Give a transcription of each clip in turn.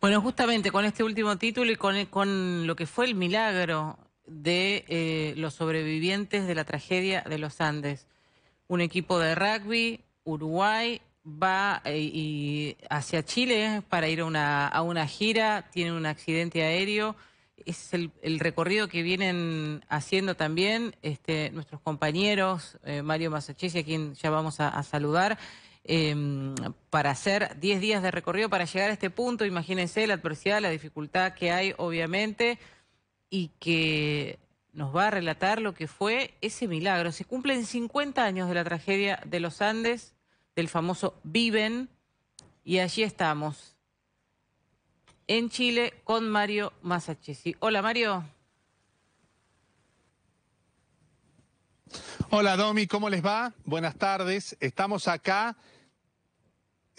Bueno, justamente con este último título y con, lo que fue el milagro de eh, los sobrevivientes de la tragedia de los Andes. Un equipo de rugby, Uruguay, va eh, y hacia Chile eh, para ir a una, gira, tiene un accidente aéreo. Es el, recorrido que vienen haciendo también este, nuestros compañeros, Mario Masochesi, a quien ya vamos a saludar. Em, para hacer 10 días de recorrido para llegar a este punto. Imagínense la adversidad, la dificultad que hay, obviamente, y que nos va a relatar lo que fue ese milagro. Se cumplen 50 años de la tragedia de los Andes, del famoso Viven, y allí estamos, en Chile, con Mario Masachesi. Hola, Mario. Hola Domi, ¿cómo les va? Buenas tardes. Estamos acá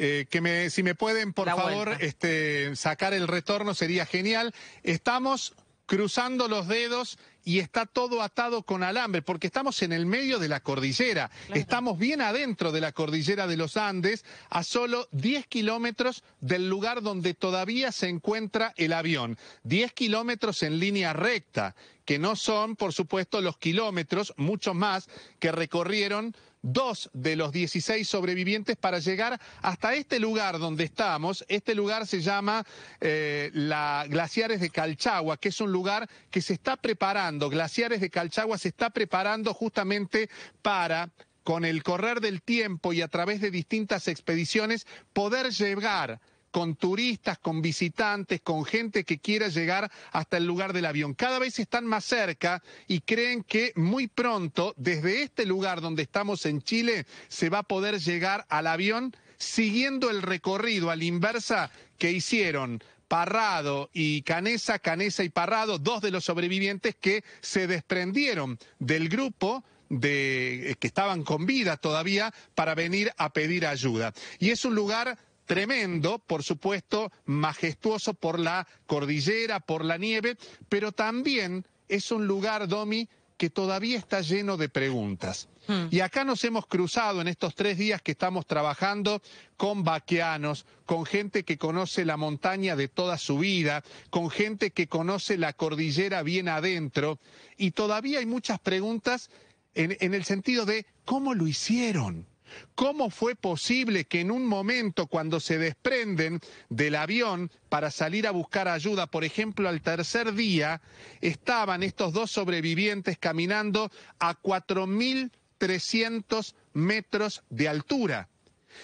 eh, que me, si me pueden, por favor, este, sacar el retorno sería genial. Estamos cruzando los dedos y está todo atado con alambre, porque estamos en el medio de la cordillera. Estamos bien adentro de la cordillera de los Andes, a solo 10 kilómetros del lugar donde todavía se encuentra el avión. 10 kilómetros en línea recta que no son, por supuesto, los kilómetros, muchos más, que recorrieron dos de los 16 sobrevivientes para llegar hasta este lugar donde estamos. Este lugar se llama eh, la Glaciares de Calchagua, que es un lugar que se está preparando, Glaciares de Calchagua se está preparando justamente para con el correr del tiempo y a través de distintas expediciones, poder llegar con turistas, con visitantes, con gente que quiera llegar hasta el lugar del avión. Cada vez están más cerca y creen que muy pronto, desde este lugar donde estamos en Chile, se va a poder llegar al avión siguiendo el recorrido a la inversa que hicieron Parrado y Canesa, Canesa y Parrado, dos de los sobrevivientes que se desprendieron del grupo de eh, que estaban con vida todavía para venir a pedir ayuda. Y es un lugar tremendo, por supuesto, majestuoso por la cordillera, por la nieve, pero también es un lugar, Domi, que todavía está lleno de preguntas. Hmm. Y acá nos hemos cruzado en estos tres días que estamos trabajando con vaqueanos, con gente que conoce la montaña de toda su vida, con gente que conoce la cordillera bien adentro, y todavía hay muchas preguntas en el sentido de cómo lo hicieron. ¿Cómo fue posible que en un momento cuando se desprenden del avión para salir a buscar ayuda, por ejemplo, al tercer día, estaban estos dos sobrevivientes caminando a 4.300 metros de altura?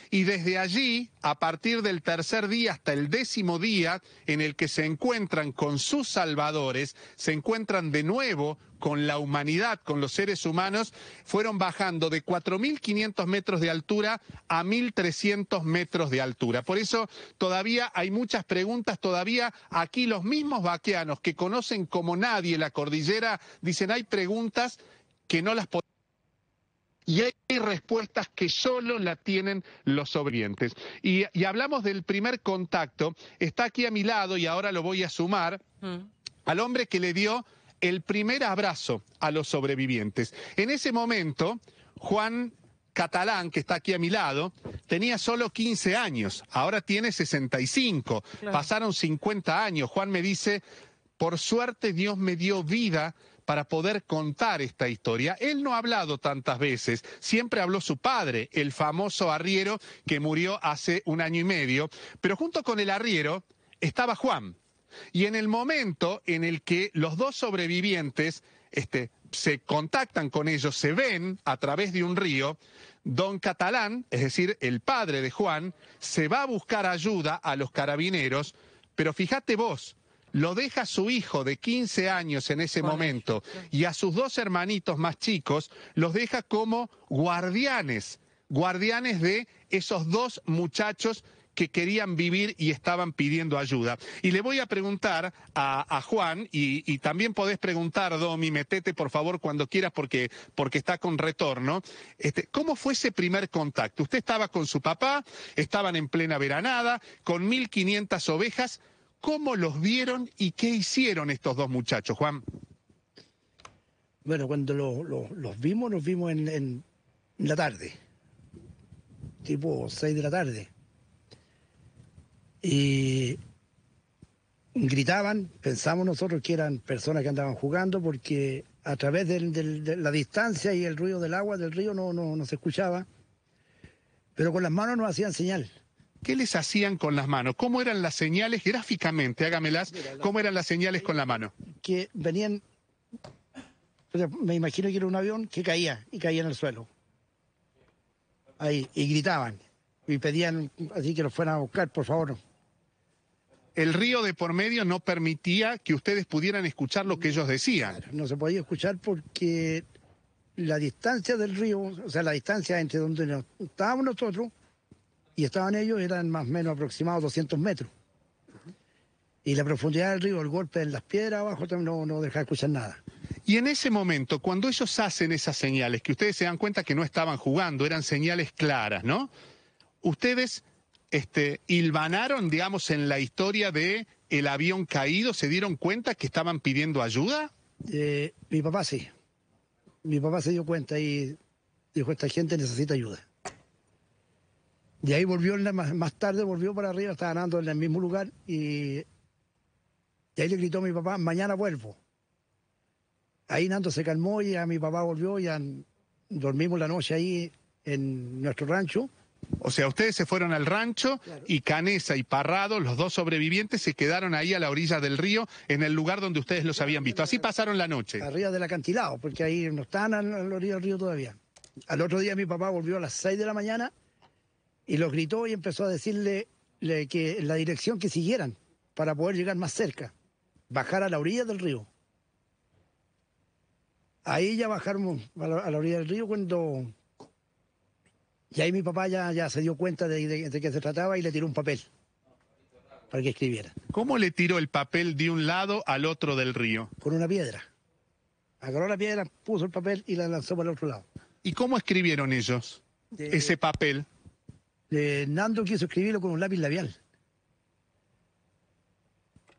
y desde allí, a partir del tercer día hasta el décimo día en el que se encuentran con sus salvadores, se encuentran de nuevo con la humanidad, con los seres humanos, fueron bajando de 4.500 metros de altura a 1.300 metros de altura. Por eso todavía hay muchas preguntas, todavía aquí los mismos vaqueanos que conocen como nadie la cordillera, dicen hay preguntas que no las podemos y hay respuestas que solo la tienen los sobrevivientes. Y, hablamos del primer contacto. Está aquí a mi lado y ahora lo voy a sumar mm. al hombre que le dio el primer abrazo a los sobrevivientes. En ese momento, Juan Catalán, que está aquí a mi lado, tenía solo 15 años, ahora tiene 65, pasaron 50 años. Juan me dice, por suerte Dios me dio vida para poder contar esta historia. Él no ha hablado tantas veces, siempre habló su padre, el famoso arriero que murió hace un año y medio, pero junto con el arriero estaba Juan. Y en el momento en el que los dos sobrevivientes este, se contactan con ellos, se ven a través de un río, don Catalán, es decir, el padre de Juan, se va a buscar ayuda a los carabineros, pero fíjate vos, lo deja a su hijo de 15 años en ese momento y a sus dos hermanitos más chicos, los deja como guardianes, guardianes de esos dos muchachos que querían vivir y estaban pidiendo ayuda. Y le voy a preguntar a, Juan, y, también podés preguntar, Domi, metete por favor cuando quieras porque, porque está con retorno, este, ¿cómo fue ese primer contacto? Usted estaba con su papá, estaban en plena veranada, con 1.500 ovejas, ¿Cómo los vieron y qué hicieron estos dos muchachos, Juan? Bueno, cuando los vimos, los vimos en, la tarde, tipo 6 de la tarde. Y gritaban, pensamos nosotros que eran personas que andaban jugando porque a través de la distancia y el ruido del agua del río no, no, no se escuchaba, pero con las manos nos hacían señal. ¿Qué les hacían con las manos? ¿Cómo eran las señales gráficamente? Hágamelas. ¿Cómo eran las señales con la mano? Que venían, me imagino que era un avión que caía y caía en el suelo. Ahí, y gritaban y pedían así que los fueran a buscar, por favor. El río de por medio no permitía que ustedes pudieran escuchar lo que ellos decían. no se podía escuchar porque la distancia del río, o sea, la distancia entre donde estábamos nosotros y estaban ellos, eran más o menos aproximados 200 metros. Y la profundidad del río, el golpe en las piedras abajo no, no deja escuchar nada. Y en ese momento, cuando ellos hacen esas señales, que ustedes se dan cuenta que no estaban jugando, eran señales claras, ¿no? Ustedes este, hilvanaron, digamos, en la historia de el avión caído, ¿se dieron cuenta que estaban pidiendo ayuda? Eh, mi papá sí. Mi papá se dio cuenta y dijo, esta gente necesita ayuda. ...y ahí volvió, más tarde volvió para arriba, estaba Nando en el mismo lugar y ahí le gritó a mi papá, mañana vuelvo. Ahí Nando se calmó y a mi papá volvió, y dormimos la noche ahí en nuestro rancho. O sea, ustedes se fueron al rancho y Canesa y Parrado, los dos sobrevivientes, se quedaron ahí a la orilla del río, en el lugar donde ustedes los habían visto. Así pasaron la noche. Arriba del acantilado, porque ahí no están a la orilla del río todavía. Al otro día mi papá volvió a las 6 de la mañana y los gritó y empezó a decirle que la dirección que siguieran para poder llegar más cerca, bajar a la orilla del río. Ahí ya bajaron a la, orilla del río cuando... Y ahí mi papá ya, ya se dio cuenta de, de, qué se trataba y le tiró un papel para que escribiera. ¿Cómo le tiró el papel de un lado al otro del río? Con una piedra. Agarró la piedra, puso el papel y la lanzó para el otro lado. ¿Y cómo escribieron ellos eh, ese papel? Nando quiso escribirlo con un lápiz labial.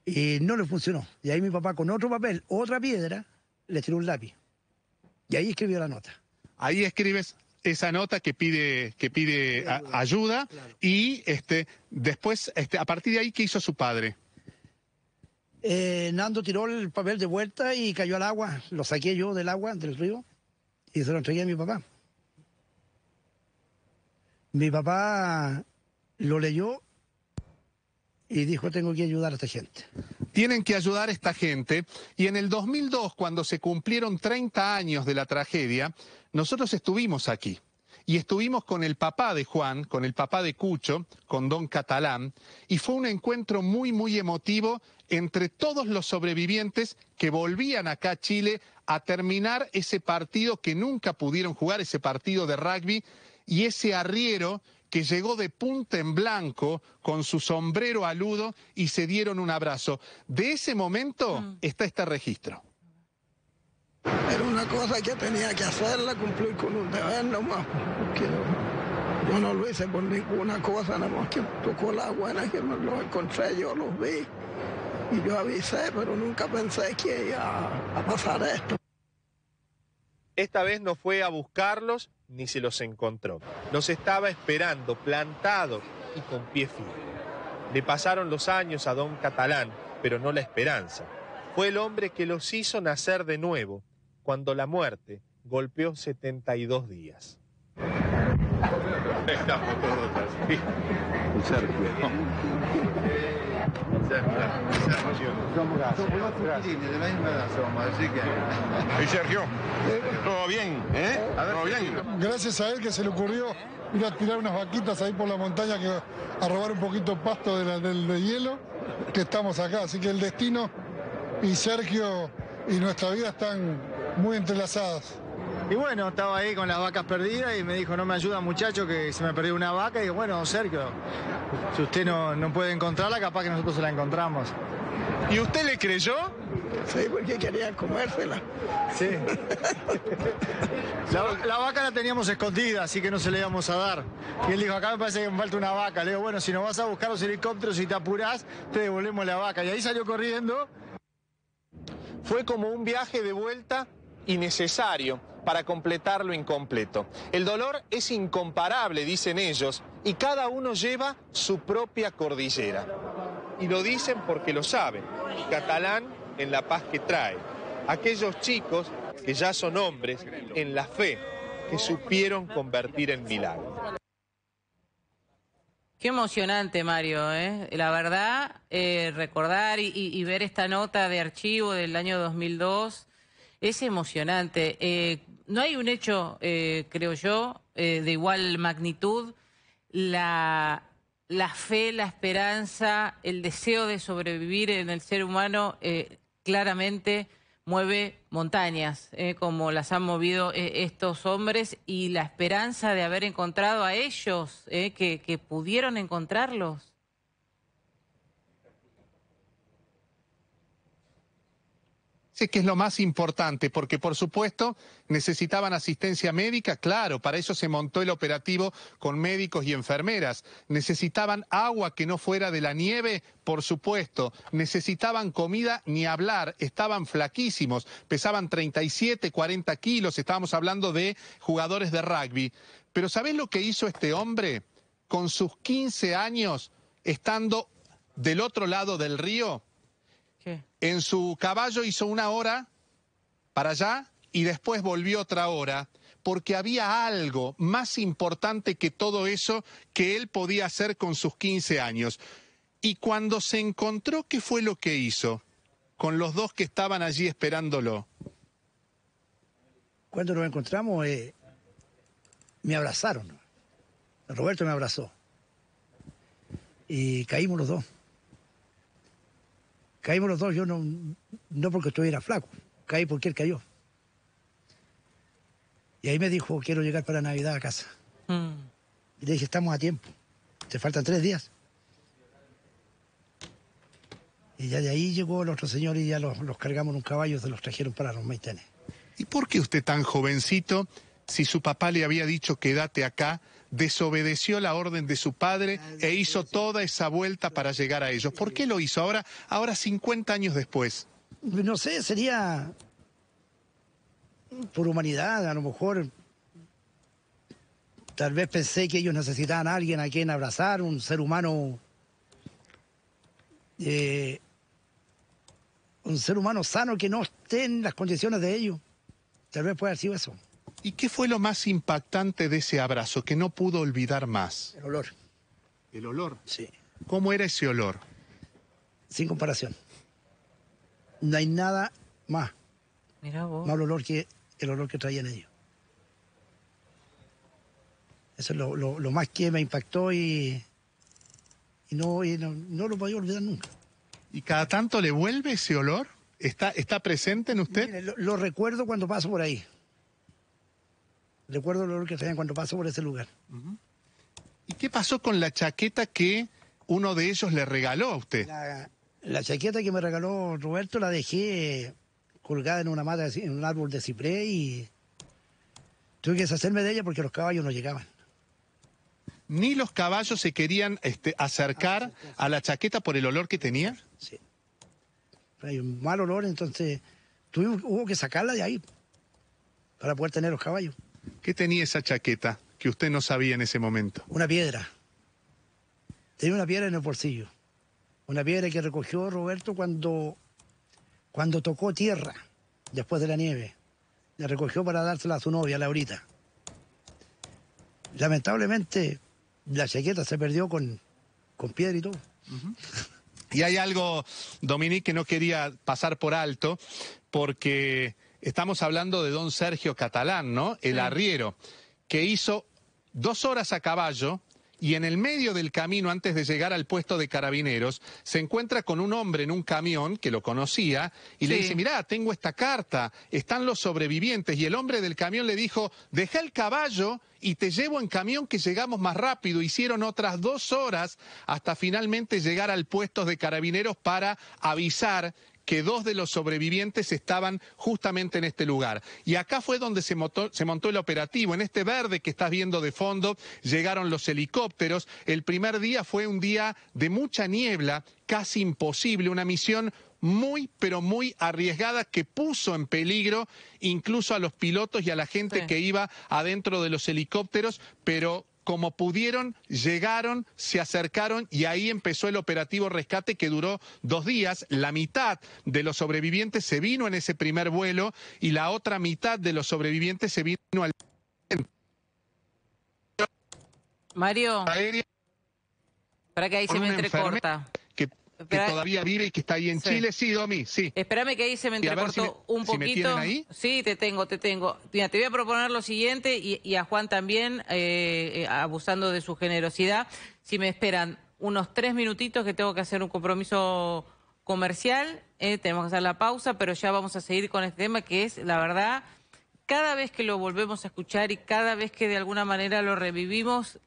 Y no le funcionó. Y ahí mi papá con otro papel, otra piedra, le tiró un lápiz. Y ahí escribió la nota. Ahí escribes esa nota que pide, que pide ayuda y este, después, este, a partir de ahí, ¿qué hizo su padre? Eh, Nando tiró el papel de vuelta y cayó al agua. Lo saqué yo del agua, del río, y se lo entregué a mi papá. Mi papá lo leyó y dijo, tengo que ayudar a esta gente. Tienen que ayudar a esta gente. Y en el 2002, cuando se cumplieron 30 años de la tragedia, nosotros estuvimos aquí. Y estuvimos con el papá de Juan, con el papá de Cucho, con Don Catalán, y fue un encuentro muy, muy emotivo entre todos los sobrevivientes que volvían acá a Chile a terminar ese partido que nunca pudieron jugar, ese partido de rugby y ese arriero que llegó de punta en blanco con su sombrero aludo y se dieron un abrazo. De ese momento mm. está este registro. Era una cosa que tenía que hacerla, cumplir con un deber nomás. Yo, yo no lo hice por ninguna cosa, ...nomás que tocó la buena que no lo encontré, yo los vi y yo avisé, pero nunca pensé que iba a pasar esto. Esta vez no fue a buscarlos, ni se los encontró. Los estaba esperando, plantado y con pie firme. Le pasaron los años a don Catalán, pero no la esperanza. Fue el hombre que los hizo nacer de nuevo, cuando la muerte golpeó 72 días. Estamos todos ¿Y Sergio? ¿Todo bien? ¿Eh? ¿Todo bien? Gracias a él que se le ocurrió ir a tirar unas vaquitas ahí por la montaña que, a robar un poquito pasto de, de hielo, que estamos acá. Así que el destino y Sergio y nuestra vida están muy entrelazadas. Y bueno, estaba ahí con las vacas perdidas y me dijo, no me ayuda muchacho, que se me perdió una vaca. Y digo, bueno, Sergio, si usted no, no puede encontrarla, capaz que nosotros se la encontramos. ¿Y usted le creyó? Sí, porque quería comérsela. Sí. la, vaca la teníamos escondida, así que no se la íbamos a dar. Y él dijo, acá me parece que me falta una vaca. Le digo, bueno, si nos vas a buscar los helicópteros y te apurás, te devolvemos la vaca. Y ahí salió corriendo. Fue como un viaje de vuelta innecesario para completar lo incompleto. El dolor es incomparable, dicen ellos, y cada uno lleva su propia cordillera. Y lo dicen porque lo saben. Catalán en la paz que trae. Aquellos chicos que ya son hombres en la fe que supieron convertir en milagro. Qué emocionante, Mario. ¿eh? La verdad, eh, recordar y, y, ver esta nota de archivo del año 2002 es emocionante. Eh, no hay un hecho, eh, creo yo, eh, de igual magnitud. La, fe, la esperanza, el deseo de sobrevivir en el ser humano claramente mueve montañas, como las han movido estos hombres, y la esperanza de haber encontrado a ellos, que pudieron encontrarlos. que es lo más importante, porque por supuesto necesitaban asistencia médica, claro, para eso se montó el operativo con médicos y enfermeras. Necesitaban agua que no fuera de la nieve, por supuesto. Necesitaban comida ni hablar, estaban flaquísimos, pesaban 37, 40 kilos, estábamos hablando de jugadores de rugby. Pero ¿sabés lo que hizo este hombre con sus 15 años estando del otro lado del río? En su caballo hizo una hora para allá y después volvió otra hora porque había algo más importante que todo eso que él podía hacer con sus 15 años. Y cuando se encontró, ¿qué fue lo que hizo con los dos que estaban allí esperándolo? Cuando nos encontramos, eh, me abrazaron. Roberto me abrazó. Y caímos los dos. Caímos los dos, yo no, no porque estuviera flaco, caí porque él cayó. Y ahí me dijo, quiero llegar para Navidad a casa. Mm. Y le dije, estamos a tiempo, te faltan tres días. Y ya de ahí llegó el otro señor y ya los, los cargamos en un caballo y se los trajeron para los maitenes. ¿Y por qué usted tan jovencito, si su papá le había dicho quédate acá, desobedeció la orden de su padre e hizo toda esa vuelta para llegar a ellos. ¿Por qué lo hizo ahora, ahora 50 años después? No sé, sería por humanidad, a lo mejor. Tal vez pensé que ellos necesitaban a alguien a quien abrazar, un ser humano. Eh, un ser humano sano que no esté en las condiciones de ellos. Tal vez puede haber sido eso. ¿Y qué fue lo más impactante de ese abrazo que no pudo olvidar más? El olor. ¿El olor? Sí. ¿Cómo era ese olor? Sin comparación. No hay nada más. Mira vos. Más olor que el olor que traían ellos. Eso es lo, más que me impactó y, no, no, lo voy a olvidar nunca. ¿Y cada tanto le vuelve ese olor? ¿Está, presente en usted? lo recuerdo cuando paso por ahí. Recuerdo el olor que tenía cuando pasó por ese lugar. ¿Y qué pasó con la chaqueta que uno de ellos le regaló a usted? La, chaqueta que me regaló Roberto la dejé colgada en una mata, en un árbol de ciprés y tuve que deshacerme de ella porque los caballos no llegaban. Ni los caballos se querían este, acercar ah, a la chaqueta por el olor que tenía. Sí. Hay un mal olor, entonces hubo que sacarla de ahí para poder tener los caballos. ¿Qué tenía esa chaqueta que usted no sabía en ese momento? Una piedra. Tenía una piedra en el bolsillo. Una piedra que recogió Roberto cuando, cuando tocó tierra, después de la nieve. La recogió para dársela a su novia, Laurita. Lamentablemente, la chaqueta se perdió con, con piedra y todo. Y hay algo, Dominique, que no quería pasar por alto, porque Estamos hablando de don Sergio Catalán, ¿no? El arriero, que hizo dos horas a caballo y en el medio del camino, antes de llegar al puesto de carabineros, se encuentra con un hombre en un camión que lo conocía y le dice, mirá, tengo esta carta, están los sobrevivientes. Y el hombre del camión le dijo, deja el caballo y te llevo en camión que llegamos más rápido. Hicieron otras dos horas hasta finalmente llegar al puesto de carabineros para avisar que dos de los sobrevivientes estaban justamente en este lugar. Y acá fue donde se, montó, se montó el operativo. En este verde que estás viendo de fondo llegaron los helicópteros. El primer día fue un día de mucha niebla, casi imposible, una misión muy, pero muy arriesgada que puso en peligro incluso a los pilotos y a la gente que iba adentro de los helicópteros, pero como pudieron, llegaron, se acercaron y ahí empezó el operativo rescate que duró dos días. La mitad de los sobrevivientes se vino en ese primer vuelo y la otra mitad de los sobrevivientes se vino al... Mario. Para que ahí se me entrecorta que todavía vive y que está ahí en Chile. Sí, Domi, sí. Espérame que ahí se me entrecortó un poquito. ahí. Sí, te tengo, te tengo. Mira, te voy a proponer lo siguiente y, a Juan también, eh, eh, abusando de su generosidad. Si me esperan unos tres minutitos que tengo que hacer un compromiso comercial, eh, tenemos que hacer la pausa, pero ya vamos a seguir con este tema que es, la verdad, cada vez que lo volvemos a escuchar y cada vez que de alguna manera lo revivimos,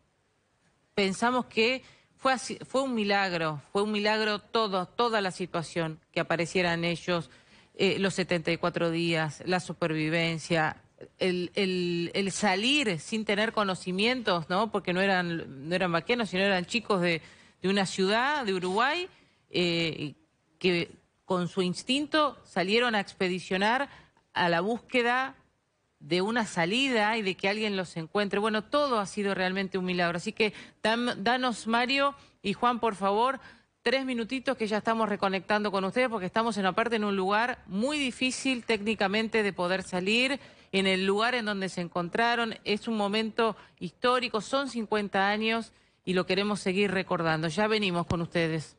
pensamos que fue, un milagro, fue un milagro todo, toda la situación que aparecieran ellos, eh, los 74 días, la supervivencia, el, salir sin tener conocimientos, ¿no? Porque no eran, no eran vaquenos, sino eran chicos de, una ciudad, de Uruguay, eh, que con su instinto salieron a expedicionar a la búsqueda de una salida y de que alguien los encuentre. Bueno, todo ha sido realmente un milagro. Así que danos, Mario y Juan, por favor, tres minutitos que ya estamos reconectando con ustedes porque estamos en aparte en un lugar muy difícil técnicamente de poder salir, en el lugar en donde se encontraron. Es un momento histórico, son 50 años y lo queremos seguir recordando. Ya venimos con ustedes.